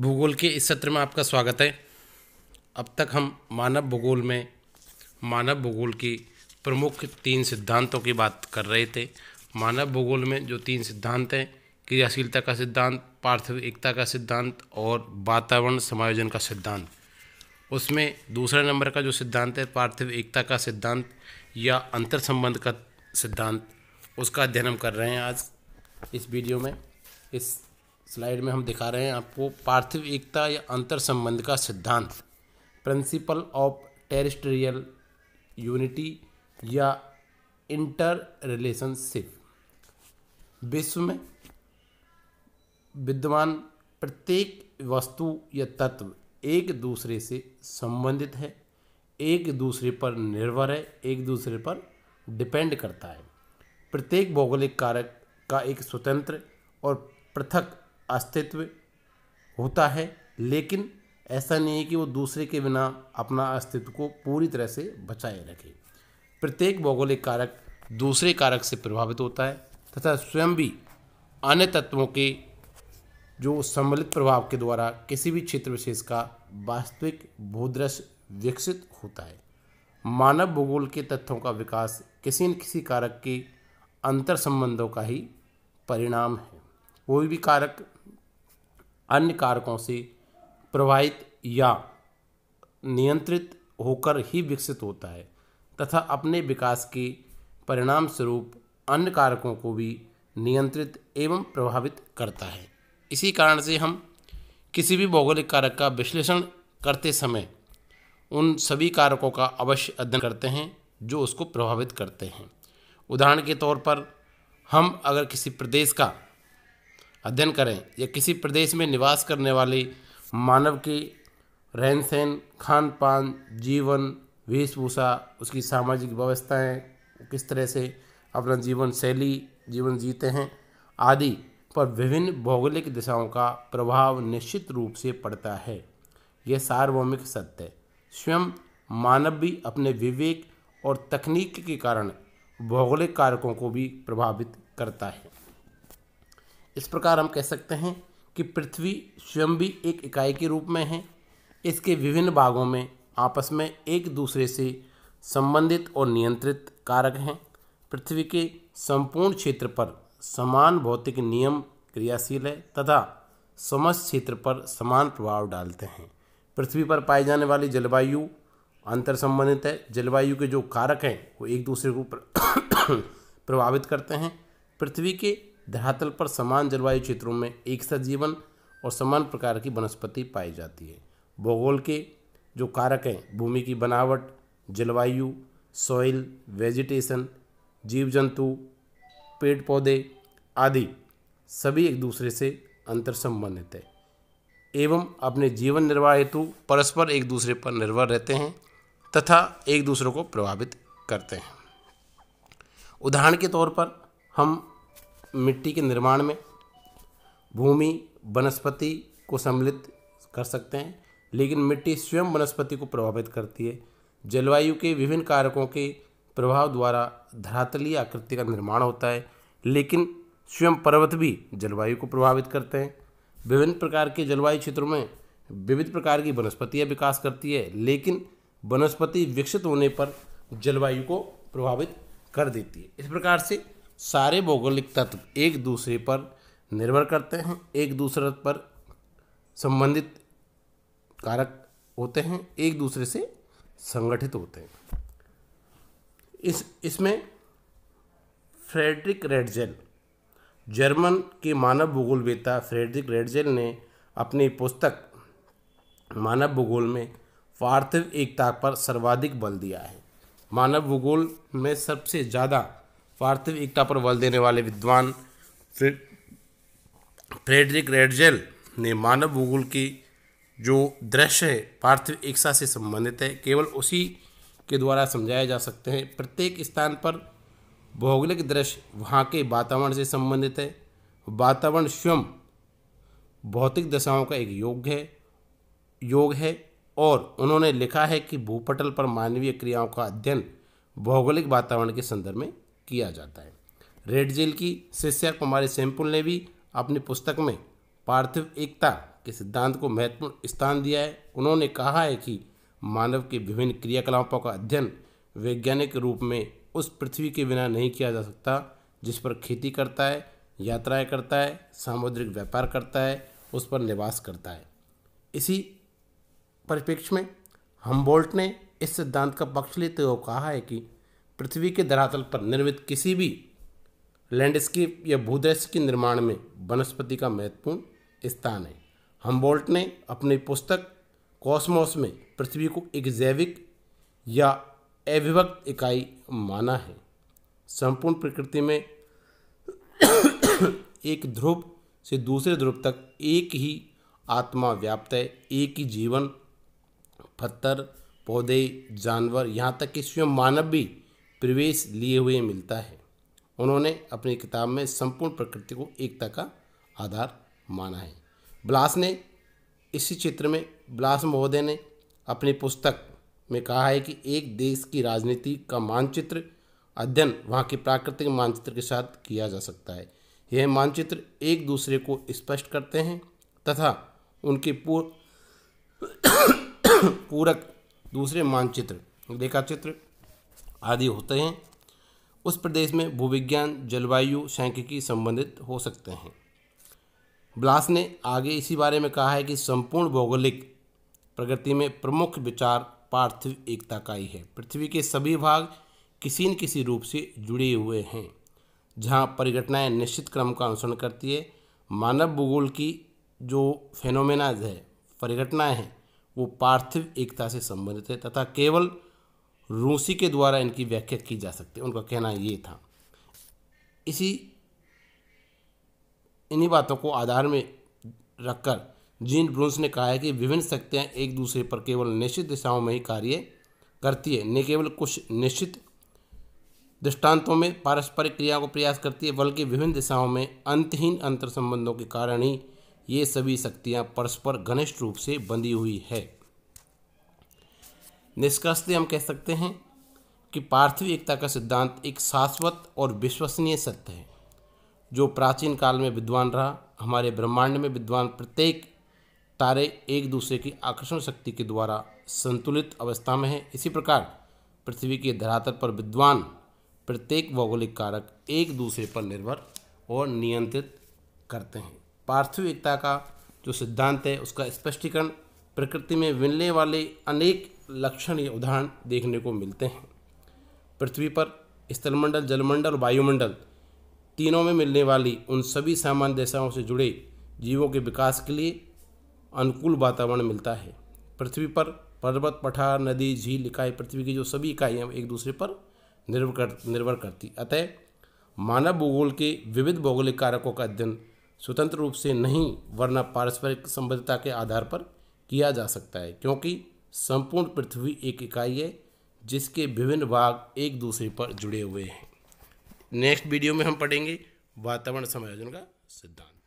भूगोल के इस सत्र में आपका स्वागत है अब तक हम मानव भूगोल में मानव भूगोल की प्रमुख तीन सिद्धांतों की बात कर रहे थे मानव भूगोल में जो तीन सिद्धांत हैं क्रियाशीलता का सिद्धांत पार्थिव एकता का सिद्धांत और वातावरण समायोजन का सिद्धांत उसमें दूसरे नंबर का जो सिद्धांत है पार्थिव एकता का सिद्धांत या अंतर संबंध का सिद्धांत उसका अध्ययन हम कर रहे हैं आज इस वीडियो में इस स्लाइड में हम दिखा रहे हैं आपको पार्थिव एकता या अंतर संबंध का सिद्धांत प्रिंसिपल ऑफ टेरिस्टोरियल यूनिटी या इंटर रिलेशनशिप विश्व में विद्यमान प्रत्येक वस्तु या तत्व एक दूसरे से संबंधित है एक दूसरे पर निर्भर है एक दूसरे पर डिपेंड करता है प्रत्येक भौगोलिक कारक का एक स्वतंत्र और पृथक अस्तित्व होता है लेकिन ऐसा नहीं है कि वो दूसरे के बिना अपना अस्तित्व को पूरी तरह से बचाए रखे प्रत्येक भौगोलिक कारक दूसरे कारक से प्रभावित होता है तथा स्वयं भी अन्य तत्वों के जो सम्मिलित प्रभाव के द्वारा किसी भी क्षेत्र विशेष का वास्तविक भूदृश्य विकसित होता है मानव भूगोल के तथ्यों का विकास किसी न किसी कारक के अंतर संबंधों का ही परिणाम है कोई भी कारक अन्य कारकों से प्रभावित या नियंत्रित होकर ही विकसित होता है तथा अपने विकास के परिणाम स्वरूप अन्य कारकों को भी नियंत्रित एवं प्रभावित करता है इसी कारण से हम किसी भी भौगोलिक कारक का विश्लेषण करते समय उन सभी कारकों का अवश्य अध्ययन करते हैं जो उसको प्रभावित करते हैं उदाहरण के तौर पर हम अगर किसी प्रदेश का अध्ययन करें या किसी प्रदेश में निवास करने वाले मानव की रहन सहन खान पान जीवन वेशभूषा उसकी सामाजिक व्यवस्थाएँ किस तरह से अपना जीवन शैली जीवन जीते हैं आदि पर विभिन्न भौगोलिक दिशाओं का प्रभाव निश्चित रूप से पड़ता है यह सार्वभौमिक सत्य है स्वयं मानव भी अपने विवेक और तकनीक के कारण भौगोलिक कारकों को भी प्रभावित करता है इस प्रकार हम कह सकते हैं कि पृथ्वी स्वयं भी एक इकाई के रूप में है इसके विभिन्न भागों में आपस में एक दूसरे से संबंधित और नियंत्रित कारक हैं पृथ्वी के संपूर्ण क्षेत्र पर समान भौतिक नियम क्रियाशील है तथा समस्त क्षेत्र पर समान प्रभाव डालते हैं पृथ्वी पर पाए जाने वाली जलवायु अंतर संबंधित है जलवायु के जो कारक हैं वो एक दूसरे को प्रभावित करते हैं पृथ्वी के धरातल पर समान जलवायु क्षेत्रों में एक सा जीवन और समान प्रकार की वनस्पति पाई जाती है भूगोल के जो कारक हैं भूमि की बनावट जलवायु सॉइल वेजिटेशन जीव जंतु पेड़ पौधे आदि सभी एक दूसरे से अंतर संबंधित है एवं अपने जीवन निर्वाह हेतु परस्पर एक दूसरे पर निर्भर रहते हैं तथा एक दूसरे को प्रभावित करते हैं उदाहरण के तौर पर हम मिट्टी के निर्माण में भूमि वनस्पति को सम्मिलित कर सकते हैं लेकिन मिट्टी स्वयं वनस्पति को प्रभावित करती है जलवायु के विभिन्न कारकों के प्रभाव द्वारा धरातलीय आकृति का निर्माण होता है लेकिन स्वयं पर्वत भी जलवायु को प्रभावित करते हैं विभिन्न प्रकार के जलवायु क्षेत्रों में विविध प्रकार की वनस्पतियाँ विकास करती है लेकिन वनस्पति विकसित होने पर जलवायु को प्रभावित कर देती है इस प्रकार से सारे भौगोलिक तत्व एक दूसरे पर निर्भर करते हैं एक दूसरे पर संबंधित कारक होते हैं एक दूसरे से संगठित होते हैं इस इसमें फ्रेडरिक रेडजेल जर्मन के मानव भूगोलवेता फ्रेडरिक रेडजेल ने अपनी पुस्तक मानव भूगोल में पार्थिव एकता पर सर्वाधिक बल दिया है मानव भूगोल में सबसे ज़्यादा पार्थिव एकता पर बल देने वाले विद्वान फ्रेडरिक रेडजेल ने मानव भूगोल की जो दृश्य है पार्थिव एकता से संबंधित है केवल उसी के द्वारा समझाए जा सकते हैं प्रत्येक स्थान पर भौगोलिक दृश्य वहाँ के वातावरण से संबंधित है वातावरण स्वयं भौतिक दशाओं का एक योग है योग है और उन्होंने लिखा है कि भूपटल पर मानवीय क्रियाओं का अध्ययन भौगोलिक वातावरण के संदर्भ में किया जाता है रेड जेल की शिष्या कुमारी सेम्पुल ने भी अपनी पुस्तक में पार्थिव एकता के सिद्धांत को महत्वपूर्ण स्थान दिया है उन्होंने कहा है कि मानव के विभिन्न क्रियाकलापों का अध्ययन वैज्ञानिक रूप में उस पृथ्वी के बिना नहीं किया जा सकता जिस पर खेती करता है यात्राएं करता है सामुद्रिक व्यापार करता है उस पर निवास करता है इसी परिप्रेक्ष्य में हम्बोल्ट ने इस सिद्धांत का पक्ष लेते हुए कहा है कि पृथ्वी के धरातल पर निर्मित किसी भी लैंडस्केप या भूदृश्य के निर्माण में वनस्पति का महत्वपूर्ण स्थान है हम्बोल्ट ने अपनी पुस्तक कॉस्मोस में पृथ्वी को एक जैविक या अविभक्त इकाई माना है संपूर्ण प्रकृति में एक ध्रुव से दूसरे ध्रुव तक एक ही आत्मा व्याप्त है एक ही जीवन पत्थर पौधे जानवर यहाँ तक कि स्वयं मानव भी प्रवेश लिए हुए मिलता है उन्होंने अपनी किताब में संपूर्ण प्रकृति को एकता का आधार माना है ब्लास ने इसी चित्र में ब्लास महोदय ने अपनी पुस्तक में कहा है कि एक देश की राजनीति का मानचित्र अध्ययन वहाँ के प्राकृतिक मानचित्र के साथ किया जा सकता है यह मानचित्र एक दूसरे को स्पष्ट करते हैं तथा उनके पूर पूरक दूसरे मानचित्र रेखा चित्र आदि होते हैं उस प्रदेश में भूविज्ञान जलवायु सांख्यिकी संबंधित हो सकते हैं ब्लास ने आगे इसी बारे में कहा है कि संपूर्ण भौगोलिक प्रगति में प्रमुख विचार पार्थिव एकता का ही है पृथ्वी के सभी भाग किसी न किसी रूप से जुड़े हुए हैं जहाँ परिघटनाएँ निश्चित क्रम का अनुसरण करती है मानव भूगोल की जो फेनोमेनाज है परिघटनाएँ हैं वो पार्थिव एकता से संबंधित है तथा केवल रूसी के द्वारा इनकी व्याख्या की जा सकती है उनका कहना ये था इसी इन्हीं बातों को आधार में रखकर जीन ब्रूंस ने कहा है कि विभिन्न शक्तियाँ एक दूसरे पर केवल निश्चित दिशाओं में ही कार्य करती है न केवल कुछ निश्चित दृष्टांतों में पारस्परिक क्रिया को प्रयास करती है बल्कि विभिन्न दिशाओं में अंतहीन अंतर संबंधों के कारण ही ये सभी शक्तियाँ परस्पर घनिष्ठ रूप से बंधी हुई है निष्कर्ष हम कह सकते हैं कि पार्थिव एकता का सिद्धांत एक शाश्वत और विश्वसनीय सत्य है जो प्राचीन काल में विद्वान रहा हमारे ब्रह्मांड में विद्वान प्रत्येक तारे एक दूसरे की आकर्षण शक्ति के द्वारा संतुलित अवस्था में है इसी प्रकार पृथ्वी के धरातल पर विद्वान प्रत्येक भौगोलिक कारक एक दूसरे पर निर्भर और नियंत्रित करते हैं पार्थिव एकता का जो सिद्धांत है उसका स्पष्टीकरण प्रकृति में मिलने वाले अनेक लक्षण या उदाहरण देखने को मिलते हैं पृथ्वी पर स्थलमंडल जलमंडल और वायुमंडल तीनों में मिलने वाली उन सभी सामान्य दशाओं से जुड़े जीवों के विकास के लिए अनुकूल वातावरण मिलता है पृथ्वी पर पर्वत पठार नदी झील इकाई पृथ्वी की जो सभी इकाइयाँ एक दूसरे पर निर्भर कर निर्भर करती अतः मानव भूगोल के विविध भौगोलिक कारकों का अध्ययन स्वतंत्र रूप से नहीं वरना पारस्परिक संबद्धता के आधार पर किया जा सकता है क्योंकि संपूर्ण पृथ्वी एक इकाई है जिसके विभिन्न भाग एक दूसरे पर जुड़े हुए हैं नेक्स्ट वीडियो में हम पढ़ेंगे वातावरण समायोजन का सिद्धांत